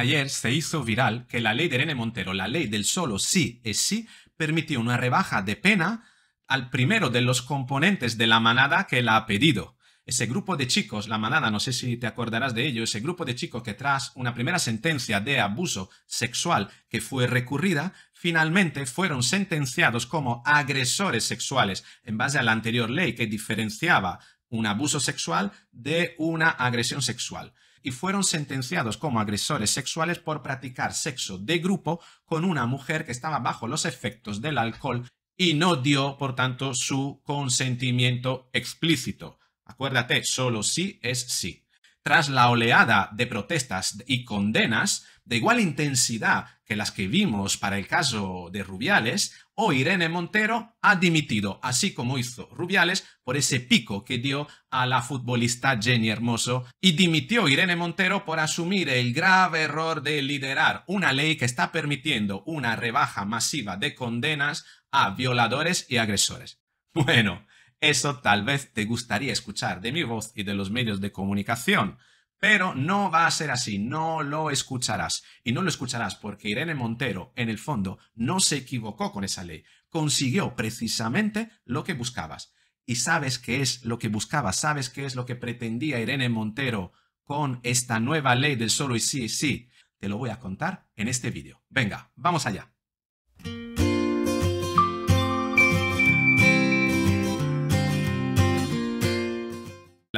Ayer se hizo viral que la ley de Irene Montero, la ley del solo sí es sí, permitió una rebaja de pena al primero de los componentes de la manada que la ha pedido. Ese grupo de chicos, la manada, no sé si te acordarás de ello, ese grupo de chicos que tras una primera sentencia de abuso sexual que fue recurrida, finalmente fueron sentenciados como agresores sexuales en base a la anterior ley que diferenciaba un abuso sexual de una agresión sexual y fueron sentenciados como agresores sexuales por practicar sexo de grupo con una mujer que estaba bajo los efectos del alcohol y no dio, por tanto, su consentimiento explícito. Acuérdate, solo sí es sí tras la oleada de protestas y condenas de igual intensidad que las que vimos para el caso de Rubiales, o Irene Montero ha dimitido, así como hizo Rubiales, por ese pico que dio a la futbolista Jenny Hermoso, y dimitió Irene Montero por asumir el grave error de liderar una ley que está permitiendo una rebaja masiva de condenas a violadores y agresores. Bueno, eso tal vez te gustaría escuchar de mi voz y de los medios de comunicación, pero no va a ser así, no lo escucharás. Y no lo escucharás porque Irene Montero, en el fondo, no se equivocó con esa ley, consiguió precisamente lo que buscabas. Y sabes qué es lo que buscabas, sabes qué es lo que pretendía Irene Montero con esta nueva ley del solo y sí y sí. Te lo voy a contar en este vídeo. Venga, vamos allá.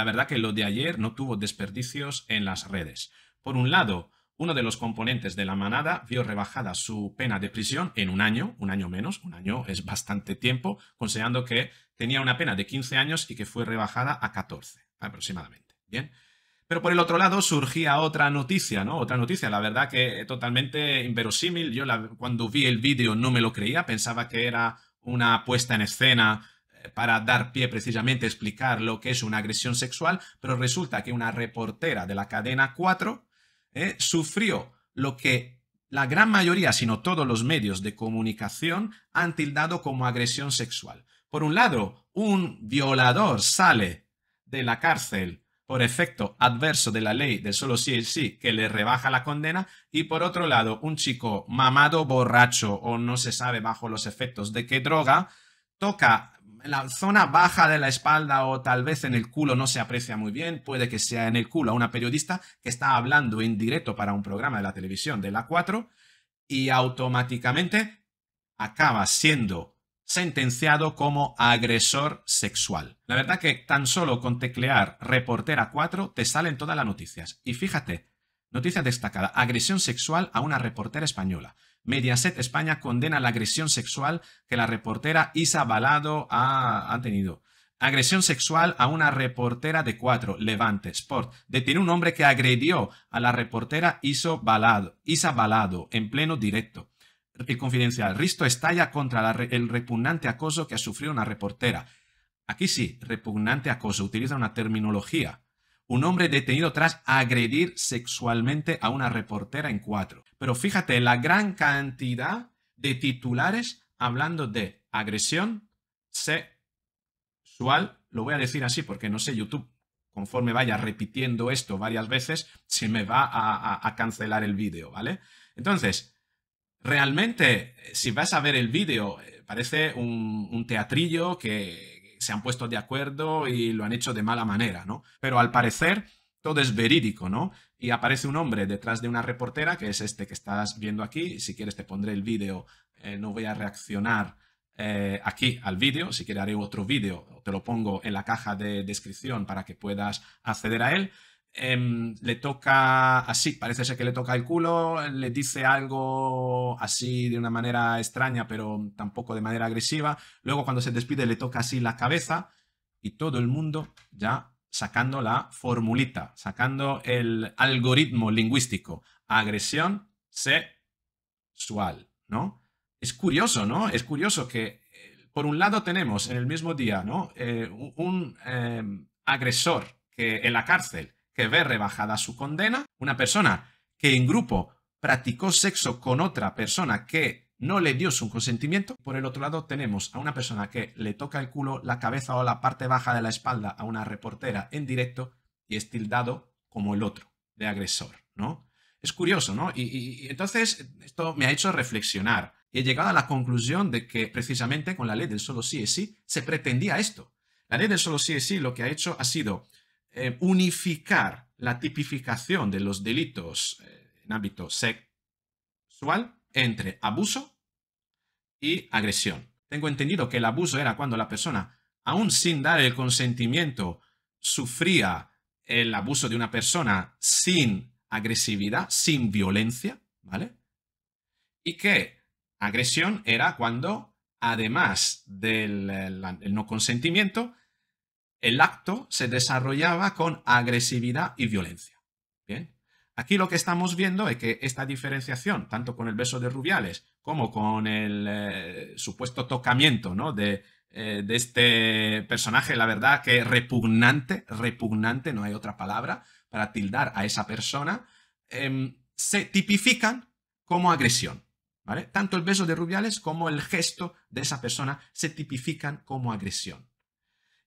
La verdad que lo de ayer no tuvo desperdicios en las redes. Por un lado, uno de los componentes de la manada vio rebajada su pena de prisión en un año, un año menos, un año es bastante tiempo, considerando que tenía una pena de 15 años y que fue rebajada a 14 aproximadamente. Bien. Pero por el otro lado surgía otra noticia, ¿no? Otra noticia, la verdad que totalmente inverosímil. Yo cuando vi el vídeo no me lo creía, pensaba que era una puesta en escena para dar pie precisamente a explicar lo que es una agresión sexual, pero resulta que una reportera de la cadena 4 eh, sufrió lo que la gran mayoría, sino todos los medios de comunicación han tildado como agresión sexual. Por un lado, un violador sale de la cárcel por efecto adverso de la ley del solo sí es sí, que le rebaja la condena, y por otro lado, un chico mamado borracho o no se sabe bajo los efectos de qué droga, toca en la zona baja de la espalda o tal vez en el culo no se aprecia muy bien, puede que sea en el culo a una periodista que está hablando en directo para un programa de la televisión de la 4 y automáticamente acaba siendo sentenciado como agresor sexual. La verdad que tan solo con teclear reportera 4 te salen todas las noticias. Y fíjate, noticia destacada, agresión sexual a una reportera española. Mediaset España condena la agresión sexual que la reportera Isa Balado ha, tenido. Agresión sexual a una reportera de cuatro, Levante Sport. Detiene un hombre que agredió a la reportera Isa Balado, Isa Balado en pleno directo. El confidencial. Risto estalla contra el repugnante acoso que ha sufrido una reportera. Aquí sí, repugnante acoso. Utiliza una terminología un hombre detenido tras agredir sexualmente a una reportera en cuatro. Pero fíjate la gran cantidad de titulares hablando de agresión sexual. Lo voy a decir así porque no sé, YouTube, conforme vaya repitiendo esto varias veces, se me va a, cancelar el vídeo, ¿vale? Entonces, realmente, eh, si vas a ver el vídeo, eh, parece un teatrillo que, se han puesto de acuerdo y lo han hecho de mala manera, ¿no? Pero al parecer todo es verídico, ¿no? Y aparece un hombre detrás de una reportera, que es este que estás viendo aquí. Si quieres te pondré el vídeo, eh, no voy a reaccionar eh, aquí al vídeo. Si quieres haré otro vídeo, te lo pongo en la caja de descripción para que puedas acceder a él. Em, le toca así, parece ser que le toca el culo, le dice algo así de una manera extraña, pero tampoco de manera agresiva. Luego cuando se despide le toca así la cabeza y todo el mundo ya sacando la formulita, sacando el algoritmo lingüístico. Agresión sexual, ¿no? Es curioso, ¿no? Es curioso que, eh, por un lado, tenemos en el mismo día, ¿no? Eh, un em, agresor que en la cárcel que rebajada su condena, una persona que en grupo practicó sexo con otra persona que no le dio su consentimiento. Por el otro lado tenemos a una persona que le toca el culo, la cabeza o la parte baja de la espalda a una reportera en directo y es tildado como el otro, de agresor, ¿no? Es curioso, ¿no? Y, y entonces esto me ha hecho reflexionar y he llegado a la conclusión de que precisamente con la ley del solo sí es sí se pretendía esto. La ley del solo sí es sí lo que ha hecho ha sido eh, unificar la tipificación de los delitos eh, en ámbito sexual entre abuso y agresión. Tengo entendido que el abuso era cuando la persona, aún sin dar el consentimiento, sufría el abuso de una persona sin agresividad, sin violencia, ¿vale? Y que agresión era cuando, además del eh, no consentimiento, el acto se desarrollaba con agresividad y violencia. Bien. Aquí lo que estamos viendo es que esta diferenciación, tanto con el beso de Rubiales como con el eh, supuesto tocamiento eh, de, este personaje, la verdad que repugnante, repugnante, no hay otra palabra para tildar a esa persona, em, se tipifican como agresión. Tanto el beso de Rubiales como el gesto de esa persona se tipifican como agresión.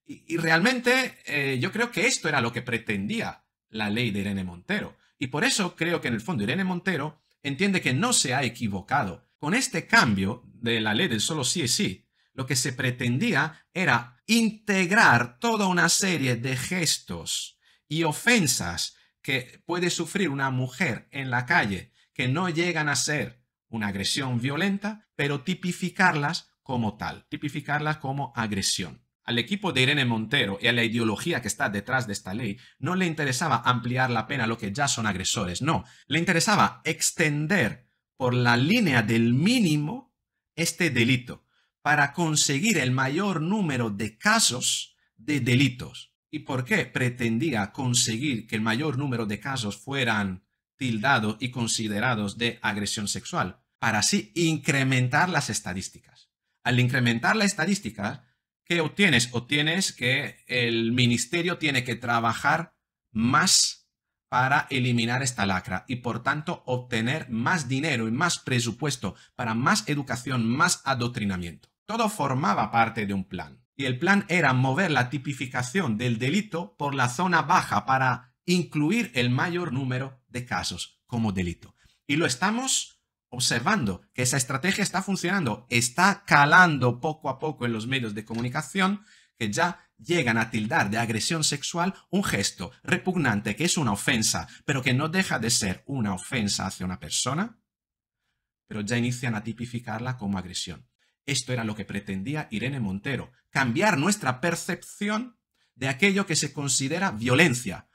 Y, realmente eh, yo creo que esto era lo que pretendía la ley de Irene Montero. Y por eso creo que en el fondo Irene Montero entiende que no se ha equivocado. Con este cambio de la ley del solo sí es sí, lo que se pretendía era integrar toda una serie de gestos y ofensas que puede sufrir una mujer en la calle que no llegan a ser una agresión violenta, pero tipificarlas como tal, tipificarlas como agresión. Al equipo de Irene Montero y a la ideología que está detrás de esta ley no le interesaba ampliar la pena a lo que ya son agresores, no, le interesaba extender por la línea del mínimo este delito para conseguir el mayor número de casos de delitos. ¿Y por qué pretendía conseguir que el mayor número de casos fueran tildados y considerados de agresión sexual? Para así incrementar las estadísticas. Al incrementar las estadísticas, ¿Qué obtienes? Obtienes que el ministerio tiene que trabajar más para eliminar esta lacra y por tanto obtener más dinero y más presupuesto para más educación, más adoctrinamiento. Todo formaba parte de un plan y el plan era mover la tipificación del delito por la zona baja para incluir el mayor número de casos como delito. Y lo estamos observando que esa estrategia está funcionando, está calando poco a poco en los medios de comunicación que ya llegan a tildar de agresión sexual un gesto repugnante que es una ofensa, pero que no deja de ser una ofensa hacia una persona, pero ya inician a tipificarla como agresión. Esto era lo que pretendía Irene Montero, cambiar nuestra percepción de aquello que se considera violencia,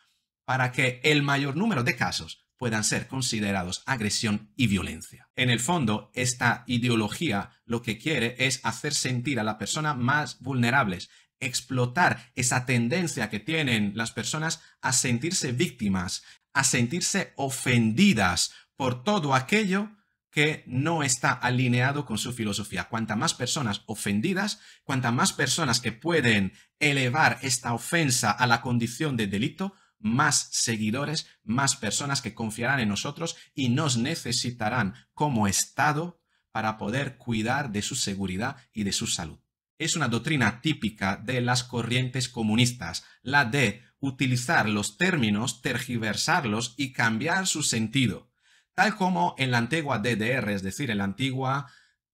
para que el mayor número de casos puedan ser considerados agresión y violencia. En el fondo, esta ideología lo que quiere es hacer sentir a la persona más vulnerables, explotar esa tendencia que tienen las personas a sentirse víctimas, a sentirse ofendidas por todo aquello que no está alineado con su filosofía. Cuanta más personas ofendidas, cuanta más personas que pueden elevar esta ofensa a la condición de delito, más seguidores, más personas que confiarán en nosotros y nos necesitarán como Estado para poder cuidar de su seguridad y de su salud. Es una doctrina típica de las corrientes comunistas, la de utilizar los términos, tergiversarlos y cambiar su sentido, tal como en la antigua DDR, es decir, en la antigua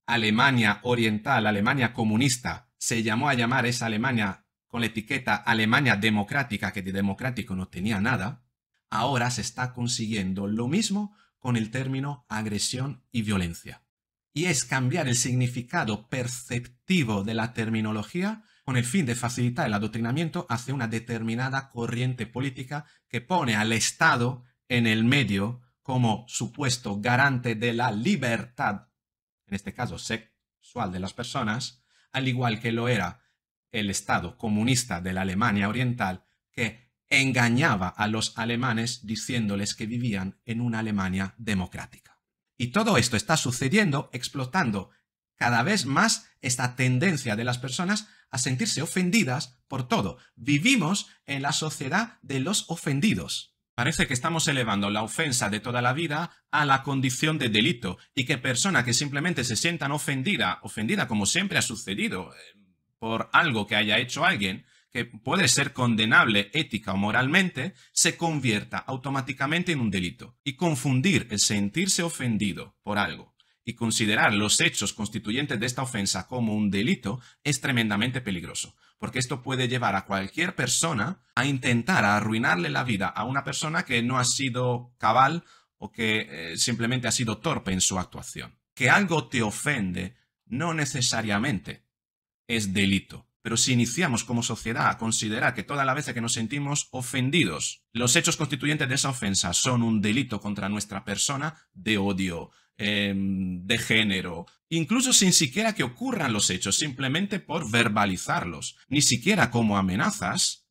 Alemania Oriental, Alemania comunista, se llamó a llamar esa Alemania con la etiqueta Alemania democrática, que de democrático no tenía nada, ahora se está consiguiendo lo mismo con el término agresión y violencia. Y es cambiar el significado perceptivo de la terminología con el fin de facilitar el adoctrinamiento hacia una determinada corriente política que pone al Estado en el medio como supuesto garante de la libertad, en este caso sexual de las personas, al igual que lo era el Estado comunista de la Alemania Oriental que engañaba a los alemanes diciéndoles que vivían en una Alemania democrática. Y todo esto está sucediendo explotando cada vez más esta tendencia de las personas a sentirse ofendidas por todo. Vivimos en la sociedad de los ofendidos. Parece que estamos elevando la ofensa de toda la vida a la condición de delito y que persona que simplemente se sientan ofendida, ofendida como siempre ha sucedido, eh, por algo que haya hecho alguien, que puede ser condenable ética o moralmente, se convierta automáticamente en un delito. Y confundir el sentirse ofendido por algo y considerar los hechos constituyentes de esta ofensa como un delito es tremendamente peligroso, porque esto puede llevar a cualquier persona a intentar arruinarle la vida a una persona que no ha sido cabal o que eh, simplemente ha sido torpe en su actuación. Que algo te ofende no necesariamente es delito. Pero si iniciamos como sociedad a considerar que toda la vez que nos sentimos ofendidos, los hechos constituyentes de esa ofensa son un delito contra nuestra persona de odio, em, de género, incluso sin siquiera que ocurran los hechos, simplemente por verbalizarlos, ni siquiera como amenazas,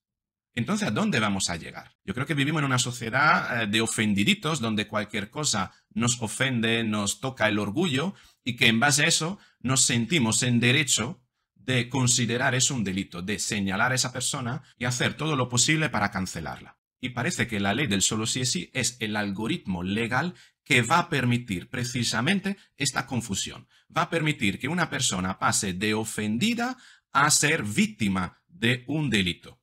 entonces ¿a dónde vamos a llegar? Yo creo que vivimos en una sociedad eh, de ofendiditos donde cualquier cosa nos ofende, nos toca el orgullo y que en base a eso nos sentimos en derecho de considerar eso un delito, de señalar a esa persona y hacer todo lo posible para cancelarla. Y parece que la ley del solo sí es sí es el algoritmo legal que va a permitir precisamente esta confusión. Va a permitir que una persona pase de ofendida a ser víctima de un delito.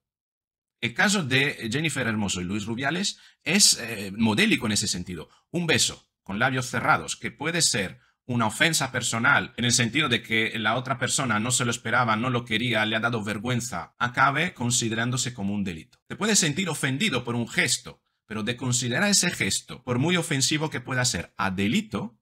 El caso de Jennifer Hermoso y Luis Rubiales es eh, modélico en ese sentido. Un beso con labios cerrados que puede ser una ofensa personal, en el sentido de que la otra persona no se lo esperaba, no lo quería, le ha dado vergüenza, acabe considerándose como un delito. Te puedes sentir ofendido por un gesto, pero de considerar ese gesto, por muy ofensivo que pueda ser, a delito,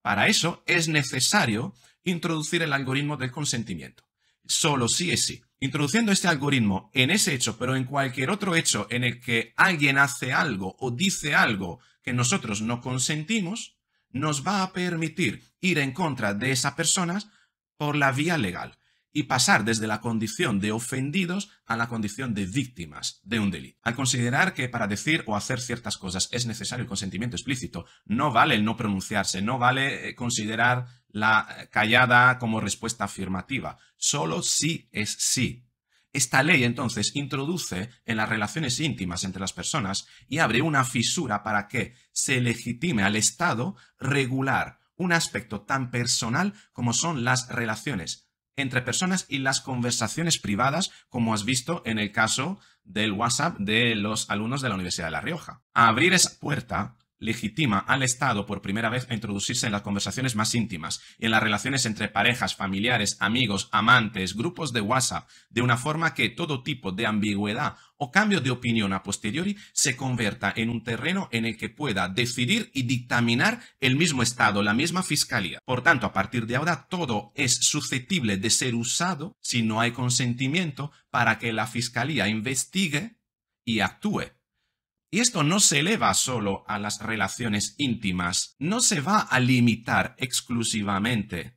para eso es necesario introducir el algoritmo del consentimiento. Solo sí es sí. Introduciendo este algoritmo en ese hecho, pero en cualquier otro hecho en el que alguien hace algo o dice algo que nosotros no consentimos, nos va a permitir ir en contra de esas personas por la vía legal y pasar desde la condición de ofendidos a la condición de víctimas de un delito. Al considerar que para decir o hacer ciertas cosas es necesario el consentimiento explícito, no vale el no pronunciarse, no vale eh, considerar la eh, callada como respuesta afirmativa, solo sí es sí. Esta ley entonces introduce en las relaciones íntimas entre las personas y abre una fisura para que se legitime al Estado regular un aspecto tan personal como son las relaciones entre personas y las conversaciones privadas, como has visto en el caso del WhatsApp de los alumnos de la Universidad de La Rioja. Abrir esa puerta legitima al Estado por primera vez a introducirse en las conversaciones más íntimas, en las relaciones entre parejas, familiares, amigos, amantes, grupos de WhatsApp, de una forma que todo tipo de ambigüedad o cambio de opinión a posteriori se convierta en un terreno en el que pueda decidir y dictaminar el mismo Estado, la misma Fiscalía. Por tanto, a partir de ahora todo es susceptible de ser usado si no hay consentimiento para que la Fiscalía investigue y actúe y esto no se eleva solo a las relaciones íntimas, no se va a limitar exclusivamente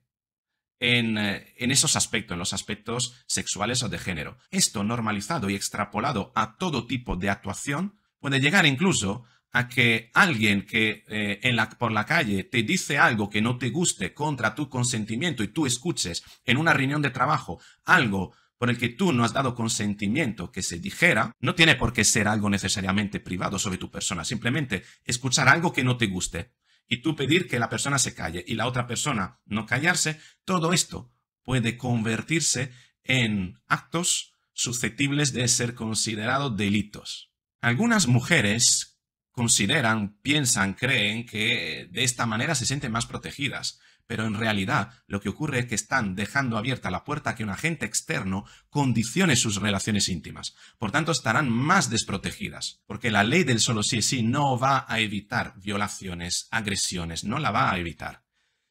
eh, en, esos aspectos, en los aspectos sexuales o de género. Esto normalizado y extrapolado a todo tipo de actuación puede llegar incluso a que alguien que eh, en por la calle te dice algo que no te guste contra tu consentimiento y tú escuches en una reunión de trabajo algo por el que tú no has dado consentimiento que se dijera, no tiene por qué ser algo necesariamente privado sobre tu persona, simplemente escuchar algo que no te guste y tú pedir que la persona se calle y la otra persona no callarse, todo esto puede convertirse en actos susceptibles de ser considerados delitos. Algunas mujeres consideran, piensan, creen que de esta manera se sienten más protegidas, pero en realidad lo que ocurre es que están dejando abierta la puerta a que un agente externo condicione sus relaciones íntimas. Por tanto, estarán más desprotegidas, porque la ley del solo sí es sí no va a evitar violaciones, agresiones, no la va a evitar,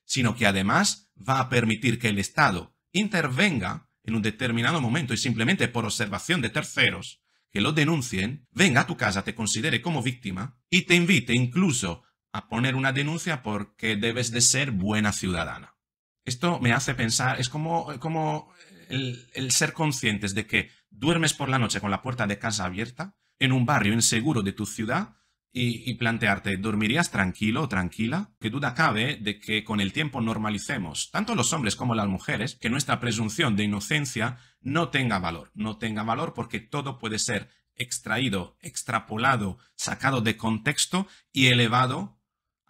sino que además va a permitir que el Estado intervenga en un determinado momento y simplemente por observación de terceros que lo denuncien, venga a tu casa, te considere como víctima y te invite incluso a poner una denuncia porque debes de ser buena ciudadana. Esto me hace pensar, es como, como el, ser conscientes de que duermes por la noche con la puerta de casa abierta en un barrio inseguro de tu ciudad y, y, plantearte, ¿dormirías tranquilo o tranquila? Que duda cabe de que con el tiempo normalicemos, tanto los hombres como las mujeres, que nuestra presunción de inocencia no tenga valor, no tenga valor porque todo puede ser extraído, extrapolado, sacado de contexto y elevado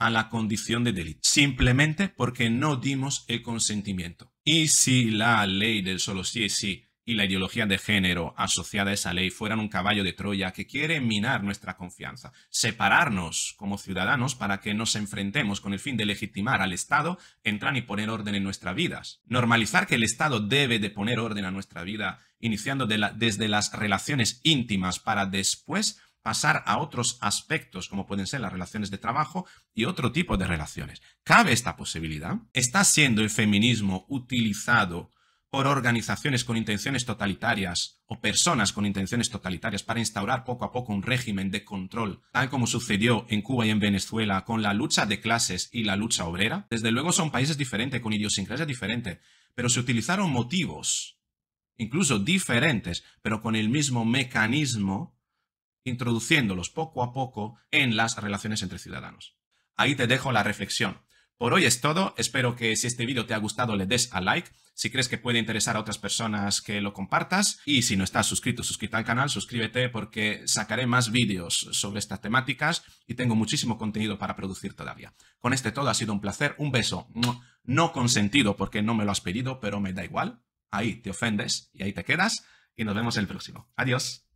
a la condición de delito, simplemente porque no dimos el consentimiento. Y si la ley del solo sí es sí y la ideología de género asociada a esa ley fueran un caballo de Troya que quiere minar nuestra confianza, separarnos como ciudadanos para que nos enfrentemos con el fin de legitimar al Estado, entrar y poner orden en nuestras vidas. Normalizar que el Estado debe de poner orden a nuestra vida, iniciando desde las relaciones íntimas para después pasar a otros aspectos, como pueden ser las relaciones de trabajo y otro tipo de relaciones. ¿Cabe esta posibilidad? ¿Está siendo el feminismo utilizado por organizaciones con intenciones totalitarias o personas con intenciones totalitarias para instaurar poco a poco un régimen de control, tal como sucedió en Cuba y en Venezuela con la lucha de clases y la lucha obrera? Desde luego son países diferentes, con idiosincrasia diferente, pero se utilizaron motivos, incluso diferentes, pero con el mismo mecanismo introduciéndolos poco a poco en las relaciones entre ciudadanos. Ahí te dejo la reflexión. Por hoy es todo, espero que si este vídeo te ha gustado le des a like, si crees que puede interesar a otras personas que lo compartas y si no estás suscrito, suscríbete al canal, suscríbete porque sacaré más vídeos sobre estas temáticas y tengo muchísimo contenido para producir todavía. Con este todo ha sido un placer, un beso, no consentido porque no me lo has pedido, pero me da igual, ahí te ofendes y ahí te quedas y nos vemos en el próximo. Adiós.